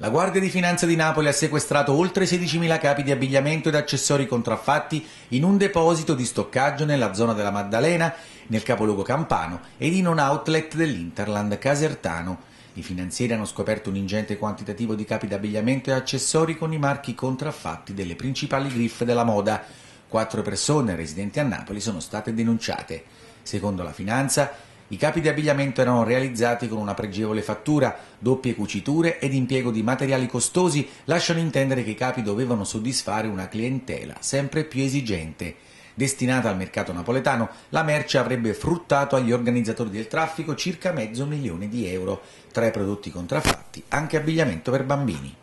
La Guardia di Finanza di Napoli ha sequestrato oltre 16.000 capi di abbigliamento ed accessori contraffatti in un deposito di stoccaggio nella zona della Maddalena, nel capoluogo campano ed in un outlet dell'Interland casertano. I finanzieri hanno scoperto un ingente quantitativo di capi d'abbigliamento e accessori con i marchi contraffatti delle principali griffe della moda. Quattro persone residenti a Napoli sono state denunciate. Secondo la finanza, i capi di abbigliamento erano realizzati con una pregevole fattura, doppie cuciture ed impiego di materiali costosi lasciano intendere che i capi dovevano soddisfare una clientela sempre più esigente. Destinata al mercato napoletano, la merce avrebbe fruttato agli organizzatori del traffico circa mezzo milione di euro. Tra i prodotti contraffatti anche abbigliamento per bambini.